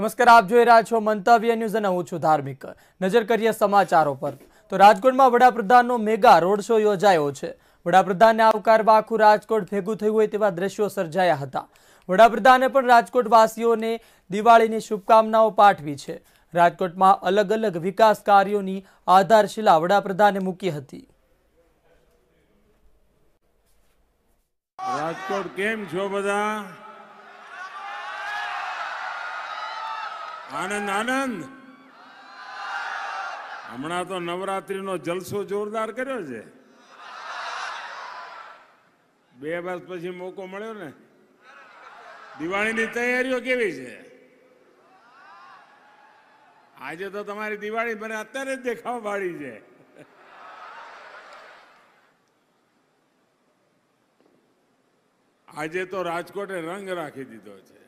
નમસ્કાર આપ જોઈ રહ્યા છો મંતવ્ય ન્યૂઝ અને હું છું ધાર્મિક નજર કરીએ સમાચારો પર તો રાજકોટમાં વડાપ્રધાનનો મેગા રોડ શો યોજાયો છે વડાપ્રધાનને આવકારવા આખું રાજકોટ ભેગું થયું હોય તેવા દ્રશ્યો સર્જાયા હતા વડાપ્રધાને પણ રાજકોટવાસીઓને દિવાળીની શુભકામનાઓ પાઠવી છે રાજકોટમાં અલગ અલગ વિકાસ કાર્યોની આધારશિલા વડાપ્રધાને મૂકી હતી રાજકોટ કેમ છો બધા આનંદ આનંદ હમણાં તો નવરાત્રીનો જલસો જોરદાર કર્યો છે બે વર્ષ પછી મોકો મળ્યો ને દિવાળીની તૈયારીઓ કેવી છે આજે તો તમારી દિવાળી મને અત્યારે જ દેખાવ વાળી છે આજે તો રાજકોટે રંગ રાખી દીધો છે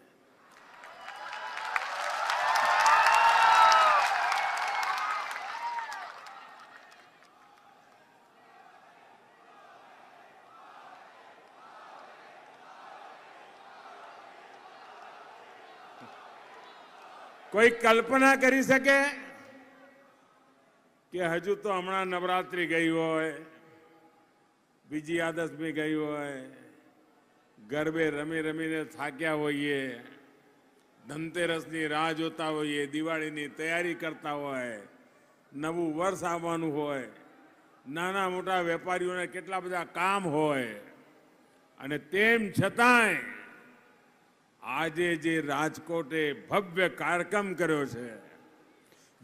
કોઈ કલ્પના કરી શકે કે હજુ તો હમણાં નવરાત્રી ગઈ હોય બીજી આદશમી ગઈ હોય ગરબે રમી રમીને થાક્યા હોઈએ ધનતેરસની રાહ જોતા હોઈએ દિવાળીની તૈયારી કરતા હોય નવું વર્ષ આવવાનું હોય નાના મોટા વેપારીઓને કેટલા બધા કામ હોય અને તેમ છતાંય આજે જે રાજકોટે ભવ્ય કાર્યક્રમ કર્યો છે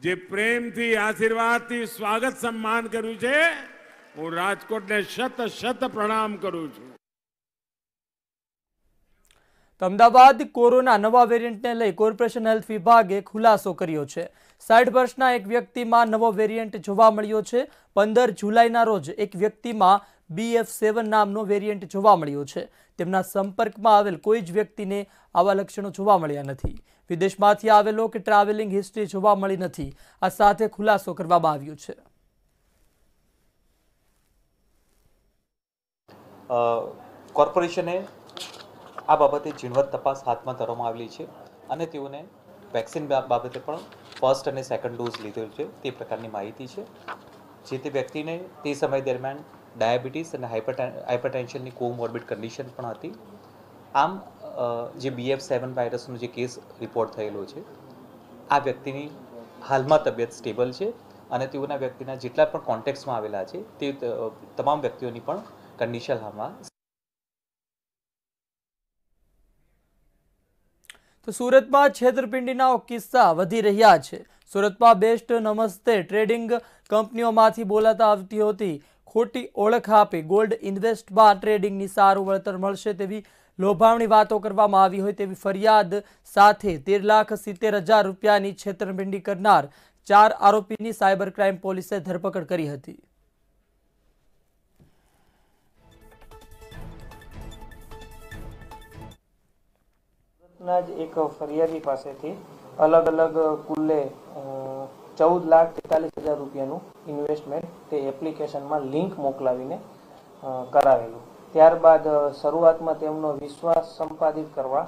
જે પ્રેમથી આશીર્વાદથી સ્વાગત સન્માન કર્યું છે હું રાજકોટને શત શત પ્રણામ કરું છું અમદાવાદ કોરોના નવા વેરિયન્ટને લઈ કોર્પોરેશન હેલ્થ વિભાગે ખુલાસો કર્યો છે સાઠ વર્ષના એક વ્યક્તિમાં નવો વેરિયન્ટ જોવા મળ્યો છે પંદર જુલાઈના રોજ એક વ્યક્તિમાં બીએફ સેવન નામનો વેરિયન્ટ જોવા મળ્યો છે તેમના સંપર્કમાં આવેલ કોઈ જ વ્યક્તિને આવા લક્ષણો જોવા મળ્યા નથી વિદેશમાંથી આવેલો કે ટ્રાવેલિંગ હિસ્ટ્રી જોવા મળી નથી આ સાથે ખુલાસો કરવામાં આવ્યો છે કોર્પોરેશને આ બાબતે ઝીણવટ તપાસ હાથમાં ધરવામાં આવેલી છે અને તેઓને વેક્સિન બાબતે પણ ફર્સ્ટ અને સેકન્ડ ડોઝ લીધેલ છે તે પ્રકારની માહિતી છે જે તે વ્યક્તિને તે સમય દરમિયાન ડાયાબિટીસ અને હાઇપરટેન્શનની કોમોર્બિડ કન્ડિશન પણ હતી આમ જે બીએફ સેવન વાયરસનો જે કેસ રિપોર્ટ થયેલો છે આ વ્યક્તિની હાલમાં તબિયત સ્ટેબલ છે અને તેઓના વ્યક્તિના જેટલા પણ કોન્ટેક્ટમાં આવેલા છે તે તમામ વ્યક્તિઓની પણ કન્ડિશન હાલમાં તો સુરતમાં છેતરપિંડીના કિસ્સા વધી રહ્યા છે સુરતમાં બેસ્ટ નમસ્તે ટ્રેડિંગ કંપનીઓમાંથી બોલાતા આવતી હોતી ખોટી ઓળખ આપે ગોલ્ડ ઇન્વેસ્ટ બાદ ટ્રેડિંગની સારું વળતર મળશે તેવી લોભાવણી વાતો કરવામાં આવી હોય તેવી ફરિયાદ સાથે તેર લાખ સિત્તેર હજાર રૂપિયાની છેતરપિંડી કરનાર ચાર આરોપીની સાયબર ક્રાઇમ પોલીસે ધરપકડ કરી હતી એક ફરિયાદી પાસેથી અલગ અલગ કુલ્લે ચૌદ લાખ તેતાલીસ હજાર રૂપિયાનું ઇન્વેસ્ટમેન્ટ તે એપ્લિકેશનમાં લિંક મોકલાવીને કરાવેલું ત્યારબાદ શરૂઆતમાં તેમનો વિશ્વાસ સંપાદિત કરવા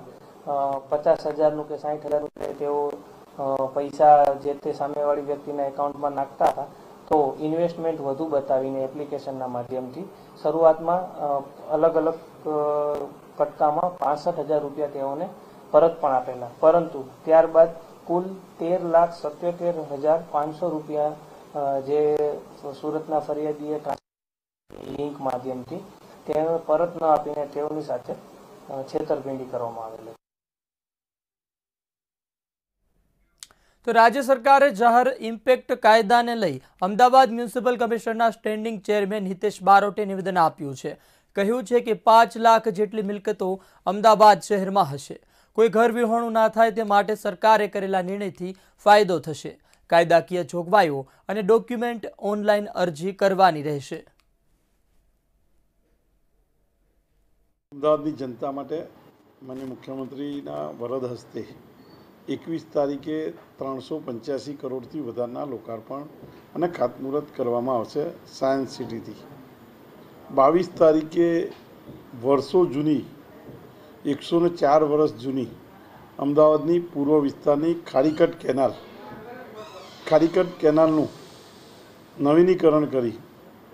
પચાસ હજારનું કે સાહીઠ હજાર રૂપિયા તેઓ પૈસા જે તે સામેવાળી વ્યક્તિના એકાઉન્ટમાં નાખતા હતા તો ઇન્વેસ્ટમેન્ટ વધુ બતાવીને એપ્લિકેશનના માધ્યમથી શરૂઆતમાં અલગ અલગ કટકામાં પાસઠ હજાર રૂપિયા તેઓને પરત પણ આપેલા પરંતુ ત્યારબાદ કુલ તેર લાખ સત્યોતેર હજાર પાંચસો રૂપિયા જે સુરતના ફરિયાદીએ લિંક માધ્યમથી તેને પરત ન આપીને તેઓની સાથે છેતરપિંડી કરવામાં આવેલી તો રાજ્ય સરકારે જાહેર ઇમ્પેક્ટ કાયદાને લઈ અમદાવાદ મ્યુનિસિપલ કમિશનના સ્ટેન્ડિંગ ચેરમેન હિતેશ બારોટે નિવેદન આપ્યું છે કહ્યું છે કે પાંચ લાખ જેટલી મિલકતો અમદાવાદ શહેરમાં હશે કોઈ ઘર વિહોણું ના થાય તે માટે સરકારે કરેલા નિર્ણયથી ફાયદો થશે કાયદાકીય જોગવાઈઓ અને ડોક્યુમેન્ટ ઓનલાઈન અરજી કરવાની રહેશે અમદાવાદની જનતા માટે મને મુખ્યમંત્રીના વરદ હસ્તે એકવીસ તારીખે ત્રણસો પંચ્યાસી કરોડથી વધારના લોકાર્પણ અને ખાતમુહૂર્ત કરવામાં આવશે સાયન્સ સિટીથી બાવીસ તારીખે વર્ષો જૂની એકસો ને ચાર વર્ષ જૂની અમદાવાદની પૂર્વ વિસ્તારની ખારીકટ કેનાલ ખારીકટ કેનાલનું નવીનીકરણ કરી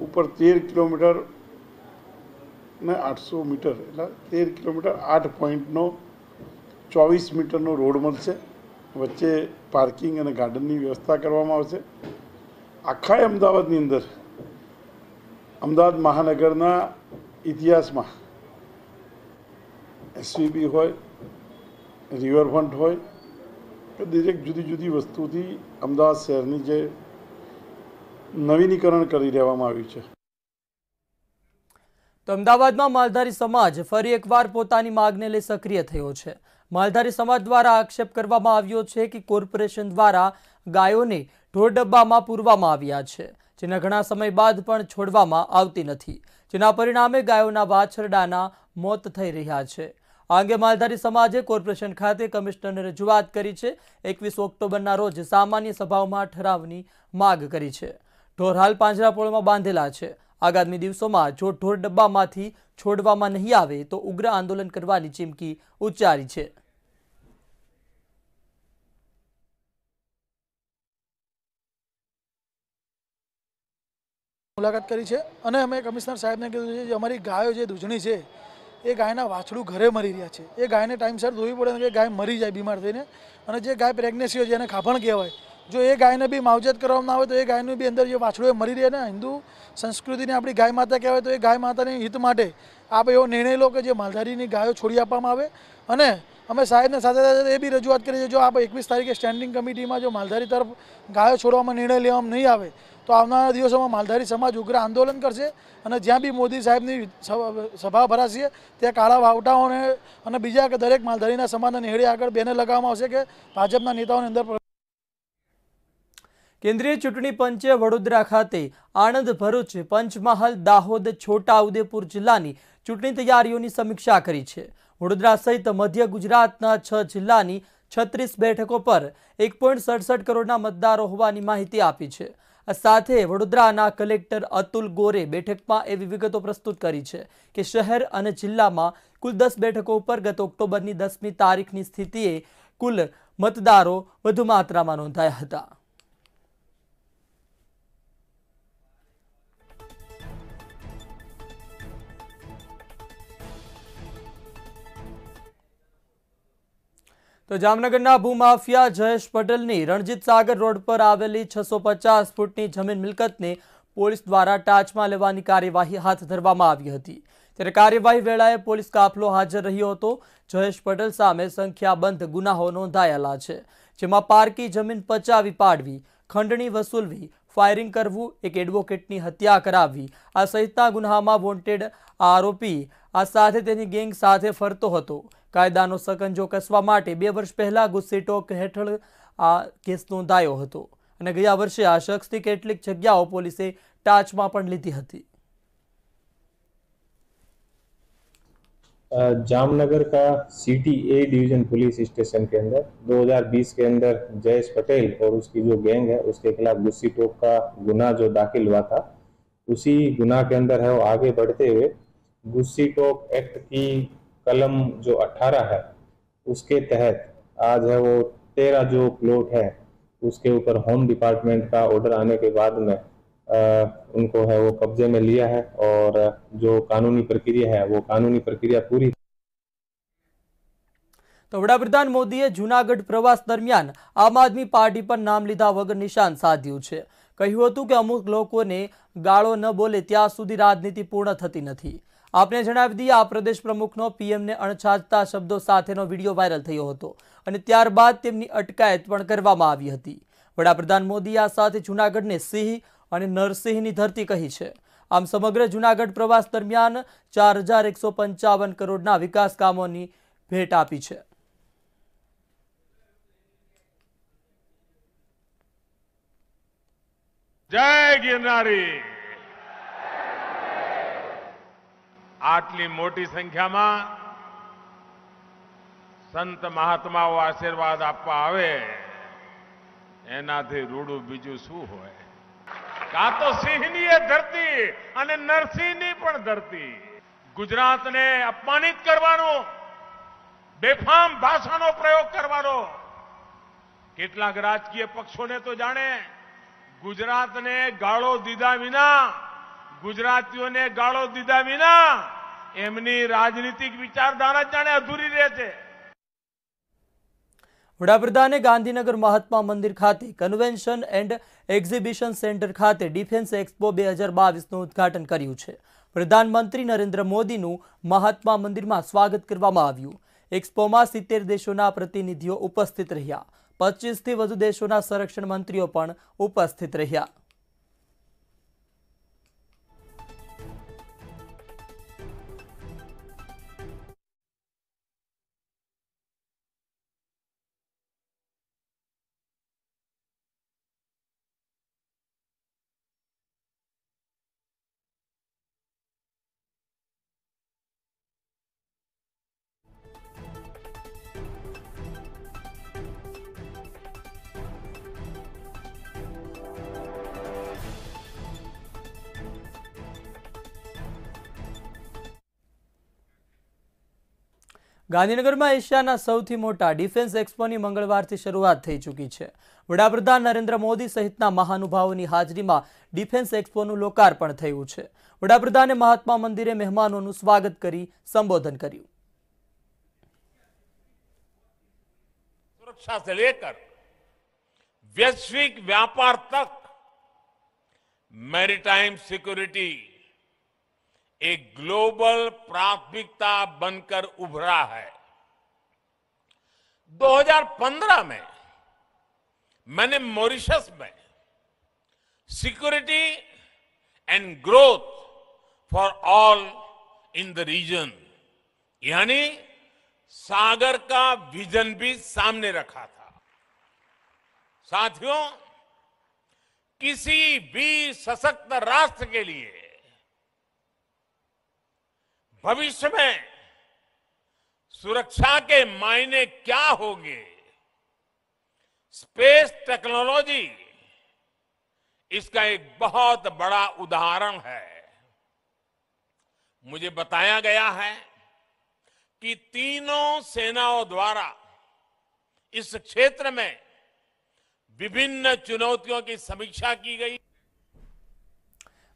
ઉપર તેર કિલોમીટર ને આઠસો મીટર એટલે તેર કિલોમીટર આઠ પોઈન્ટનો ચોવીસ મીટરનો રોડ મળશે વચ્ચે પાર્કિંગ અને ગાર્ડનની વ્યવસ્થા કરવામાં આવશે આખા અમદાવાદની અંદર અમદાવાદ મહાનગરના ઇતિહાસમાં એસવીબી હોય રિવરફ્રન્ટ હોય કે દરેક જુદી જુદી વસ્તુથી અમદાવાદ શહેરની જે નવીનીકરણ કરી દેવામાં આવ્યું છે તો અમદાવાદમાં માલધારી સમાજ ફરી એકવાર પોતાની માગને લઈ સક્રિય થયો છે માલધારી સમાજ દ્વારા આક્ષેપ કરવામાં આવ્યો છે કે કોર્પોરેશન દ્વારા ગાયોને ઢોર ડબ્બામાં પૂરવામાં આવ્યા છે જેના ઘણા સમય બાદ પણ છોડવામાં આવતી નથી જેના પરિણામે ગાયોના વાછરડાના મોત થઈ રહ્યા છે આંગે માલધારી સમાજે કોર્પોરેશન ખાતે કમિશનરને રજૂઆત કરી છે એકવીસ ઓક્ટોબરના રોજ સામાન્ય સભાઓમાં ઠરાવની માગ કરી છે ઢોર હાલ પાંજરાપોળમાં બાંધેલા છે આગામી દિવસોમાં જો ઢોર ડબ્બામાંથી છોડવામાં નહીં આવે તો ઉગ્ર આંદોલન કરવાની ચીમકી ઉચ્ચારી છે મુલાકાત કરી છે અને અમે કમિશનર સાહેબને કીધું છે જે અમારી ગાયો જે દૂધણી છે એ ગાયના વાછડું ઘરે મરી રહ્યા છે એ ગાયને ટાઈમસર ધોવી પડે કે ગાય મરી જાય બીમાર થઈને અને જે ગાય હોય જેને ખાભણ કહેવાય જો એ ગાયને બી માવજત કરવામાં આવે તો એ ગાયનું બી અંદર જે વાછડું મરી રહે ને હિન્દુ સંસ્કૃતિને આપણી ગાય માતા કહેવાય તો એ ગાય માતાની હિત માટે આપ એવો નિર્ણય લો કે જે માલધારીની ગાયો છોડી આપવામાં આવે અને અમે સાહેબને સાથે સાથે એ બી રજૂઆત કરી છે જો આપ એકવીસ તારીખે સ્ટેન્ડિંગ કમિટીમાં જો માલધારી તરફ ગાયો છોડવામાં નિર્ણય લેવામાં નહીં આવે તો આવનારા દિવસોમાં માલધારી સમાજ ઉગ્ર આંદોલન કરશે અને જ્યાં બી મોદી સાહેબની સભા ભરાશે ત્યાં કાળા વાવટાઓને અને બીજા દરેક માલધારીના સમાજના નેહડે આગળ બેને લગાવવામાં આવશે કે ભાજપના નેતાઓની અંદર કેન્દ્રીય ચૂંટણી પંચે વડોદરા ખાતે આણંદ ભરૂચ પંચમહાલ દાહોદ છોટાઉદેપુર જિલ્લાની ચૂંટણી તૈયારીઓની સમીક્ષા કરી છે વડોદરા સહિત મધ્ય ગુજરાતના છ જિલ્લાની છત્રીસ બેઠકો પર એક પોઈન્ટ સડસઠ કરોડના મતદારો હોવાની માહિતી આપી છે સાથે વડોદરાના કલેક્ટર અતુલ ગોરે બેઠકમાં એવી વિગતો પ્રસ્તુત કરી છે કે શહેર અને જિલ્લામાં કુલ દસ બેઠકો ઉપર ગત ઓક્ટોબરની દસમી તારીખની સ્થિતિએ કુલ મતદારો વધુ માત્રામાં નોંધાયા હતા તો જામનગરના ભૂમાફિયા જયેશ પટેલની રણજીત સાગર રોડ પર આવેલી છસો પચાસ ફૂટની જમીન મિલકતને પોલીસ દ્વારા ટાચમાં લેવાની કાર્યવાહી હાથ ધરવામાં આવી હતી ત્યારે કાર્યવાહી વેળાએ પોલીસ કાફલો હાજર રહ્યો હતો જયેશ પટેલ સામે સંખ્યાબંધ ગુનાઓ નોંધાયેલા છે જેમાં પારકી જમીન પચાવી પાડવી ખંડણી વસૂલવી ફાયરિંગ કરવું એક એડવોકેટની હત્યા કરાવવી આ સહિતના ગુનામાં વોન્ટેડ આરોપી આ સાથે તેની ગેંગ સાથે ફરતો હતો કાયદાનો સકંજો કસવા वर्ष पहला વર્ષ પહેલા ગુસ્સીટોક હેઠળ આ કેસ अने गया वर्षे आ शख्स આ केटलीक કેટલીક જગ્યાઓ टाच ટાચમાં પણ લીધી હતી जामनगर का city A division police station के अंदर 2020 के अंदर जयेश पटेल और उसकी जो गैंग है उसके खिलाफ गुस्सी टोक का गुना जो दाखिल हुआ था उसी गुना के अंदर है वो आगे बढ़ते हुए गुस्सी टोक एक्ट की कलम जो 18 है उसके तहत आज है वो तेरह जो प्लॉट है उसके ऊपर होम डिपार्टमेंट का ऑर्डर आने के बाद में आ, उनको है वो कब्जे में लिया है और जो कानूनी प्रक्रिया है वो कानूनी प्रक्रिया पूरी तो વડાપ્રધાન मोदी जूनागढ़ प्रवास दरमियान आम आदमी पार्टी पर नाम लीधा वगर निशान साधु कहूत કહ્યું હતું કે અમુક લોકોને ગાળો ન બોલે ત્યાં સુધી રાજનીતિ આપને જણાવી દઈએ આ પ્રદેશ પ્રમુખનો પીએમને અણછાજતા શબ્દો સાથેનો વિડીયો વાયરલ થયો હતો અને ત્યારબાદ તેમની અટકાયત પણ કરવામાં આવી હતી વડાપ્રધાન મોદી આ સાથે જૂનાગઢને સિંહ અને નરસિંહની ધરતી કહી છે આમ સમગ્ર જૂનાગઢ પ્રવાસ દરમિયાન ચાર હજાર એકસો પંચાવન કરોડના વિકાસ કામોની ભેટ આપી છે જય ગિરનારી આટલી મોટી સંખ્યામાં સંત મહાત્માઓ આશીર્વાદ આપવા આવે એનાથી રૂડું બીજું શું હોય કાં તો સિંહની એ ધરતી અને નરસિંહની પણ ધરતી ગુજરાતને અપમાનિત કરવાનો બેફામ ભાષાનો પ્રયોગ કરવાનો કેટલાક રાજકીય પક્ષોને તો જાણે ગુજરાતને ગાળો દીધા વિના ગુજરાતીઓને ગાળો દીધા વિના એમની રાજનીતિક વિચારધારા જાણે અધૂરી રહે છે વડાપ્રધાને ગાંધીનગર મહાત્મા મંદિર ખાતે કન્વેન્શન એન્ડ એક્ઝિબિશન સેન્ટર ખાતે ડિફેન્સ એક્સપો બે હજાર બાવીસનું ઉદ્ઘાટન કર્યું છે પ્રધાનમંત્રી નરેન્દ્ર મોદીનું મહાત્મા મંદિરમાં સ્વાગત કરવામાં આવ્યું એક્સપોમાં સિત્તેર દેશોના પ્રતિનિધિઓ ઉપસ્થિત રહ્યા પચીસથી વધુ દેશોના સંરક્ષણ મંત્રીઓ પણ ઉપસ્થિત રહ્યા ગાંધીનગરમાં એશિયાના સૌથી મોટા ડિફેન્સ એક્સપોની મંગળવારથી શરૂઆત થઈ ચૂકી છે વડાપ્રધાન નરેન્દ્ર મોદી સહિતના મહાનુભાવોની હાજરીમાં ડિફેન્સ એક્સપોનું લોકાર્પણ થયું છે વડાપ્રધાને મહાત્મા મંદિરે મહેમાનોનું સ્વાગત કરી સંબોધન કર્યું सुरक्षा से लेकर वैश्विक व्यापार तक मैरिटाइम सिक्योरिटी एक ग्लोबल प्राथमिकता बनकर उभरा है 2015 में मैंने मॉरिशस में security and growth for all in the region यानी सागर का विजन भी सामने रखा था साथियों किसी भी सशक्त राष्ट्र के लिए भविष्य में सुरक्षा के मायने क्या होंगे स्पेस टेक्नोलॉजी इसका एक बहुत बड़ा उदाहरण है मुझे बताया गया है कि तीनों सेनाओं द्वारा इस क्षेत्र में विभिन्न चुनौतियों की समीक्षा की गई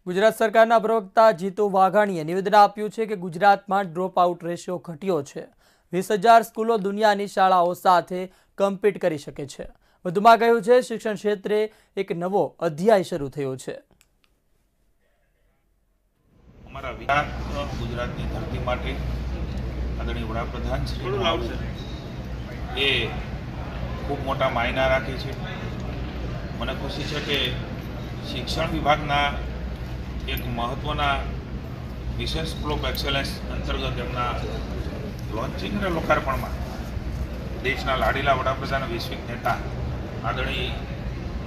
ગુજરાત સરકારના પ્રવક્તા જીતુ વાઘાણીએ નિવેદન આપ્યું છે કે ગુજરાતમાં ડ્રોપ આઉટ રેશિયો ઘટ્યો છે વીસ હજાર સ્કૂલો દુનિયાની શાળાઓ સાથે કમ્પીટ કરી શકે છે વધુમાં કહ્યું છે શિક્ષણ ક્ષેત્રે એક નવો અધ્યાય શરૂ થયો છે અમારા વિચાર ગુજરાતની ધરતી માટે આદરણીય વડાપ્રધાન શ્રી એ ખૂબ મોટા માયના રાખે છે મને ખુશી છે કે શિક્ષણ વિભાગના એક મહત્ત્વના વિશેષ ગ્લોબ એક્સેલન્સ અંતર્ગત એમના લોન્ચિંગ અને લોકાર્પણમાં દેશના લાડીલા વડાપ્રધાન વૈશ્વિક નેતા આદરણીય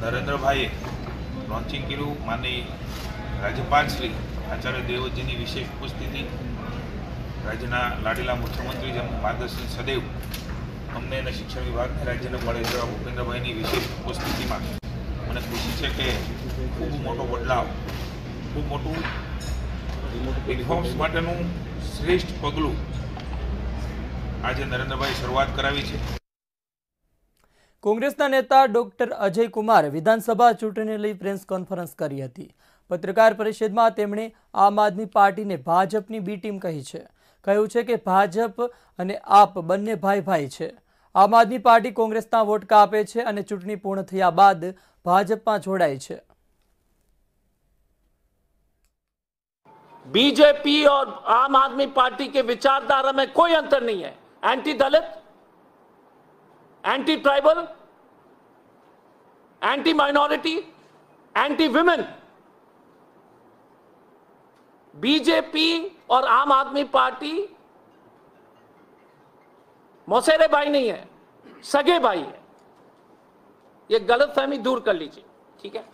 નરેન્દ્રભાઈએ લોન્ચિંગ કર્યું માની રાજ્યપાલ શ્રી આચાર્ય દેવજીની વિશેષ ઉપસ્થિતિ રાજ્યના લાડીલા મુખ્યમંત્રી જેમ માર્ગદર્શન સદૈવ અમને અને શિક્ષણ વિભાગને રાજ્યને મળે તેવા ભૂપેન્દ્રભાઈની વિશેષ ઉપસ્થિતિમાં મને ખુશી છે કે ખૂબ મોટો બદલાવ ખૂબ મોટું રિફોર્મ્સ માટેનું શ્રેષ્ઠ પગલું આજે નરેન્દ્રભાઈ શરૂઆત કરાવી છે કોંગ્રેસના નેતા ડોક્ટર અજય કુમાર વિધાનસભા ચૂંટણીને લઈ પ્રેસ કોન્ફરન્સ કરી હતી પત્રકાર પરિષદમાં તેમણે આમ આદમી પાર્ટીને ભાજપની બી ટીમ કહી છે કહ્યું છે કે ભાજપ અને આપ બંને ભાઈ ભાઈ છે આમ આદમી પાર્ટી કોંગ્રેસના વોટ કાપે છે અને ચૂંટણી પૂર્ણ થયા બાદ ભાજપમાં જોડાય છે बीजेपी और आम आदमी पार्टी के विचारधारा में कोई अंतर नहीं है anti Dalit anti tribal anti minority anti women BJP और आम आदमी पार्टी मौसेरे भाई नहीं है सगे भाई है ये गलत फहमी दूर कर लीजिए ठीक है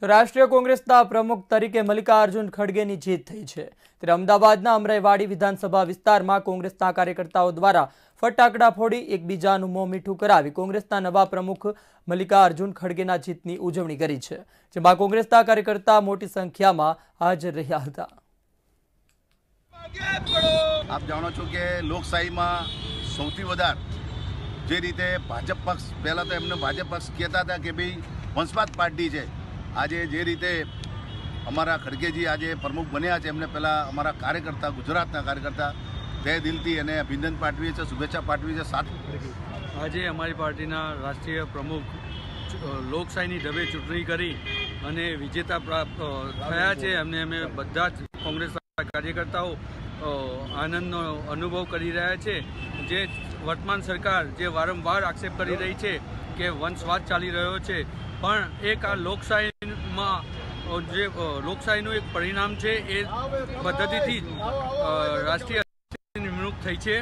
તો રાષ્ટ્રીય કોંગ્રેસના પ્રમુખ તરીકે મલ્લિકાર્જુન ખડગેની જીત થઈ છે ત્યારે અમદાવાદના અમરાઈવાડી વિધાનસભા વિસ્તારમાં કોંગ્રેસના કાર્યકર્તાઓ દ્વારા ફટાકડા ફોડી એકબીજાનું મોં મીઠું કરાવી કોંગ્રેસના નવા પ્રમુખ મલ્લિકાર્જુન ખડગેના જીતની ઉજવણી કરી છે જેમાં કોંગ્રેસના કાર્યકર્તા મોટી સંખ્યામાં હાજર રહ્યા હતા આપ જાણો છો કે લોકશાહીમાં સૌથી વધારે જે રીતે ભાજપ પક્ષ પહેલાં તો એમને ભાજપ પક્ષ કહેતા હતા કે ભાઈ વંશવાદ પાર્ટી છે આજે જે રીતે અમારા ખડગેજી આજે પ્રમુખ બન્યા છે એમને પહેલાં અમારા કાર્યકર્તા ગુજરાતના કાર્યકર્તા બે દિલથી એને અભિનંદન પાઠવીએ છીએ શુભેચ્છા પાઠવીએ છીએ સાથે આજે અમારી પાર્ટીના રાષ્ટ્રીય પ્રમુખ લોકશાહીની ઢબે ચૂંટણી કરી અને વિજેતા પ્રાપ્ત થયા છે એમને અમે બધા જ કોંગ્રેસના કાર્યકર્તાઓ આનંદનો અનુભવ કરી રહ્યા છે જે વર્તમાન સરકાર જે વારંવાર આક્ષેપ કરી રહી છે કે વંશવાદ ચાલી રહ્યો છે પણ એક આ લોકશાહીમાં જે લોકશાહીનું એક પરિણામ છે એ પદ્ધતિથી રાષ્ટ્રીય નિમણૂક થઈ છે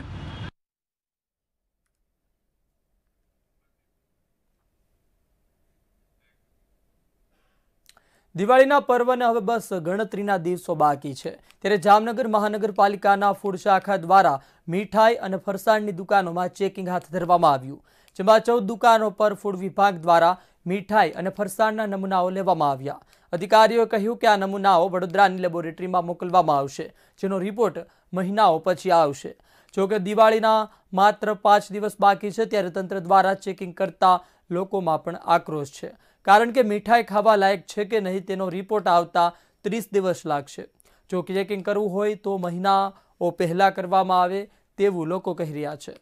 દિવાળીના પર્વને હવે બસ ગણતરીના દિવસો બાકી છે ત્યારે જામનગર મહાનગરપાલિકાના ફૂડ શાખા દ્વારા મીઠાઈ અને ફરસાણની દુકાનોમાં ચેકિંગ હાથ ધરવામાં આવ્યું જેમાં ચૌદ દુકાનો પર ફૂડ વિભાગ દ્વારા મીઠાઈ અને ફરસાણના નમૂનાઓ લેવામાં આવ્યા અધિકારીઓએ કહ્યું કે આ નમૂનાઓ વડોદરાની લેબોરેટરીમાં મોકલવામાં આવશે જેનો રિપોર્ટ મહિનાઓ પછી આવશે જોકે દિવાળીના માત્ર પાંચ દિવસ બાકી છે ત્યારે તંત્ર દ્વારા ચેકિંગ કરતા લોકોમાં પણ આક્રોશ છે કારણ કે મીઠાઈ ખાવા લાયક છે કે નહીં તેનો રિપોર્ટ આવતા ત્રીસ દિવસ લાગશે જો ચેકિંગ કરવું હોય તો મહિનાઓ પહેલાં કરવામાં આવે તેવું લોકો કહી રહ્યા છે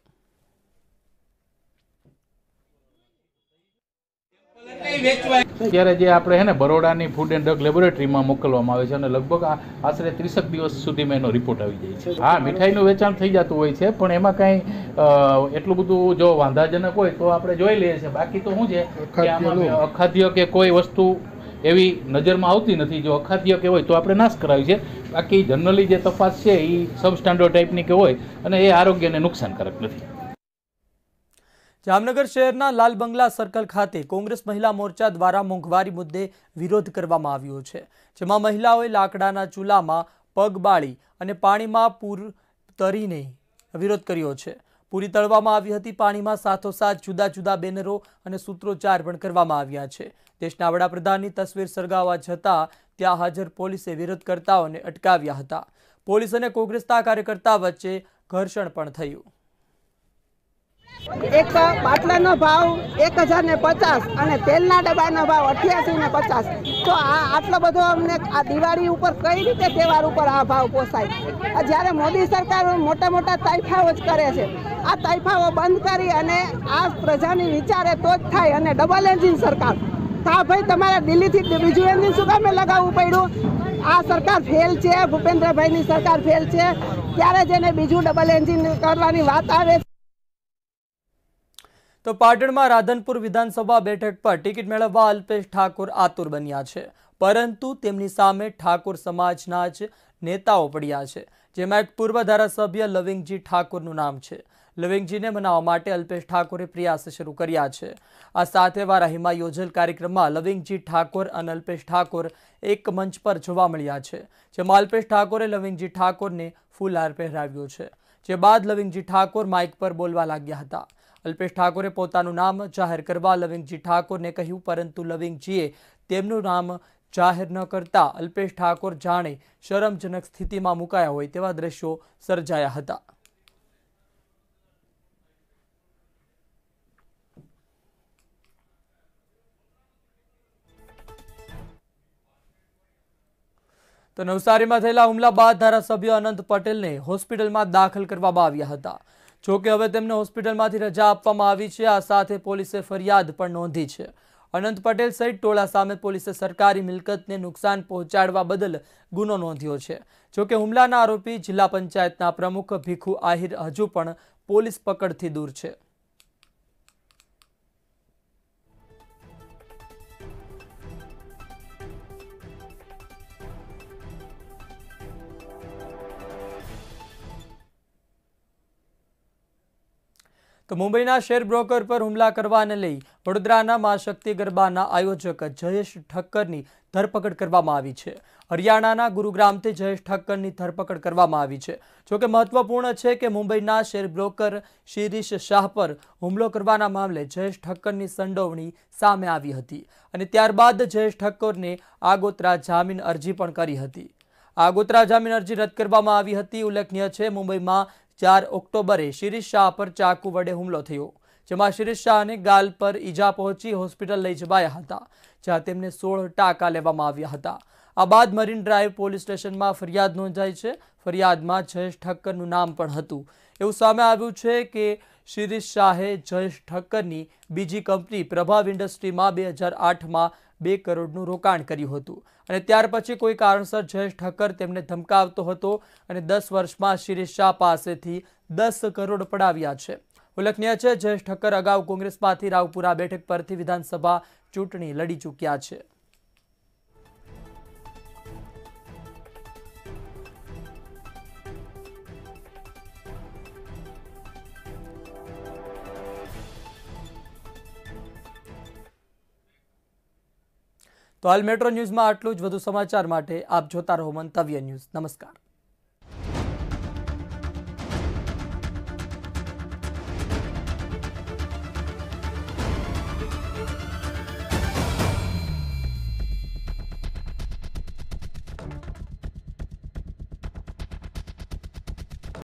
અત્યારે જે આપણે હે ને બરોડાની ફૂડ એન્ડ ડ્રગ લેબોરેટરીમાં મોકલવામાં આવે છે અને લગભગ આશરે ત્રીસેક દિવસ સુધીમાં એનો રિપોર્ટ આવી જાય છે હા મીઠાઈનું વેચાણ થઈ જતું હોય છે પણ એમાં કાંઈ એટલું બધું જો વાંધાજનક હોય તો આપણે જોઈ લઈએ છીએ બાકી તો શું છે આમાં અખાદ્ય કે કોઈ વસ્તુ એવી નજરમાં આવતી નથી જો અખાદ્ય કે હોય તો આપણે નાશ કરાવી છે બાકી જનરલી જે તપાસ છે એ સબસ્ટાન્ડર્ડ ટાઈપની કે હોય અને એ આરોગ્યને નુકસાનકારક નથી જામનગર શહેરના લાલ બંગલા સર્કલ ખાતે કોંગ્રેસ મહિલા મોરચા દ્વારા મોંઘવારી મુદ્દે વિરોધ કરવામાં આવ્યો છે જેમાં મહિલાઓએ લાકડાના ચૂલામાં પગ બાળી અને પાણીમાં પૂર તરીને વિરોધ કર્યો છે પૂરી તળવામાં આવી હતી પાણીમાં સાથોસાથ જુદા જુદા બેનરો અને સૂત્રોચ્ચાર પણ કરવામાં આવ્યા છે દેશના વડાપ્રધાનની તસવીર સળગાવવા જતાં ત્યાં હાજર પોલીસે વિરોધકર્તાઓને અટકાવ્યા હતા પોલીસ અને કોંગ્રેસના કાર્યકર્તા વચ્ચે ઘર્ષણ પણ થયું એક બાટલાનો ભાવ એક હજાર ને પચાસ અને તેલના ડબ્બાનો ભાવ અઠ્યાસી ને પચાસ તો આ આટલો બધો અમને આ દિવાળી ઉપર કઈ રીતે તહેવાર ઉપર આ ભાવ પોસાય જ્યારે મોદી સરકાર મોટા મોટા તાઇફાઓ જ કરે છે આ તાઇફાઓ બંધ કરી અને આ પ્રજાની વિચારે તો જ થાય અને ડબલ એન્જિન સરકાર હા ભાઈ તમારે દિલ્હીથી બીજું એન્જિન શું કામે લગાવવું પડ્યું આ સરકાર ફેલ છે ભૂપેન્દ્રભાઈની સરકાર ફેલ છે ત્યારે જેને બીજું ડબલ એન્જિન કરવાની વાત આવે તો પાટણમાં રાધનપુર વિધાનસભા બેઠક પર ટિકિટ મેળવવા અલ્પેશ ઠાકોર આતુર બન્યા છે પરંતુ તેમની સામે ઠાકોર સમાજના જ નેતાઓ પડ્યા છે જેમાં એક પૂર્વ ધારાસભ્ય લવિંગજી ઠાકોરનું નામ છે લવિંગજીને મનાવવા માટે અલ્પેશ ઠાકોરે પ્રયાસ શરૂ કર્યા છે આ સાથે વારાહીમાં યોજેલ કાર્યક્રમમાં લવિંગજી ઠાકોર અને અલ્પેશ ઠાકોર એક મંચ પર જોવા મળ્યા છે જેમાં અલ્પેશ ઠાકોરે લવિંગજી ઠાકોરને ફૂલહાર પહેરાવ્યો છે જે બાદ લવિંગજી ઠાકોર માઇક પર બોલવા લાગ્યા હતા અલ્પેશ ઠાકોરે પોતાનું નામ જાહેર કરવા લવિંગજી ઠાકોરને કહ્યું પરંતુ લવિંગજીએ તેમનું નામ જાહેર ન કરતા અલ્પેશ ઠાકોર જાણે શરમજનક સ્થિતિમાં મુકાયા હોય તેવા દ્રશ્યો સર્જાયા હતા તો નવસારીમાં થયેલા હુમલા બાદ ધારાસભ્ય અનંત પટેલને હોસ્પિટલમાં દાખલ કરવામાં આવ્યા હતા જોકે હવે તેમને હોસ્પિટલમાંથી રજા આપવામાં આવી છે આ સાથે પોલીસે ફરિયાદ પણ નોંધી છે અનંત પટેલ સહિત ટોળા સામે પોલીસે સરકારી મિલકતને નુકસાન પહોંચાડવા બદલ ગુનો નોંધ્યો છે જોકે હુમલાના આરોપી જિલ્લા પંચાયતના પ્રમુખ ભીખુ આહિર હજુ પણ પોલીસ પકડથી દૂર છે તો મુંબઈના શેરબ્રોકર પર હુમલા કરવાને લઈ વડોદરાના મા શક્તિ ગરબાના આયોજક જયેશ ઠક્કરની ધરપકડ કરવામાં આવી છે હરિયાણાના ગુરુગ્રામથી જયેશ ઠક્કરની ધરપકડ કરવામાં આવી છે જોકે મહત્વપૂર્ણ છે કે મુંબઈના શેર બ્રોકર શિરીષ શાહ પર હુમલો કરવાના મામલે જયેશ ઠક્કરની સંડોવણી સામે આવી હતી અને ત્યારબાદ જયેશ ઠક્કરને આગોતરા જામીન અરજી પણ કરી હતી આગોતરા જામીન અરજી રદ કરવામાં આવી હતી ઉલ્લેખનીય છે મુંબઈમાં ચાર ઓક્ટોબરે શિરીષ શાહ પર ચાકુ વડે હુમલો થયો જેમાં શિરીષ શાહને ગાલ પર ઈજા પહોંચી હોસ્પિટલ લઈ જવાયા હતા જ્યાં તેમને સોળ ટાંકા લેવામાં આવ્યા હતા આ બાદ મરીન ડ્રાઈવ પોલીસ સ્ટેશનમાં ફરિયાદ નોંધાઈ છે ફરિયાદમાં જયેશ ઠક્કરનું નામ પણ હતું એવું સામે આવ્યું છે કે શિરીષ શાહે જયેશ ઠક્કરની બીજી કંપની પ્રભાવ ઇન્ડસ્ટ્રીમાં બે હજાર આઠમાં બે કરોડનું રોકાણ કર્યું હતું અને ત્યાર પછી કોઈ કારણસર જયેશ ઠક્કર તેમને ધમકાવતો હતો અને દસ વર્ષમાં શિરીષ શાહ પાસેથી દસ કરોડ પડાવ્યા છે ઉલ્લેખનીય છે જયેશ ઠક્કર અગાઉ કોંગ્રેસમાંથી રાવપુરા બેઠક પરથી વિધાનસભા ચૂંટણી લડી ચૂક્યા છે તો હાલ મેટ્રો ન્યૂઝમાં આટલું જ વધુ સમાચાર માટે આપ જોતા રહો મંતવ્ય ન્યૂઝ નમસ્કાર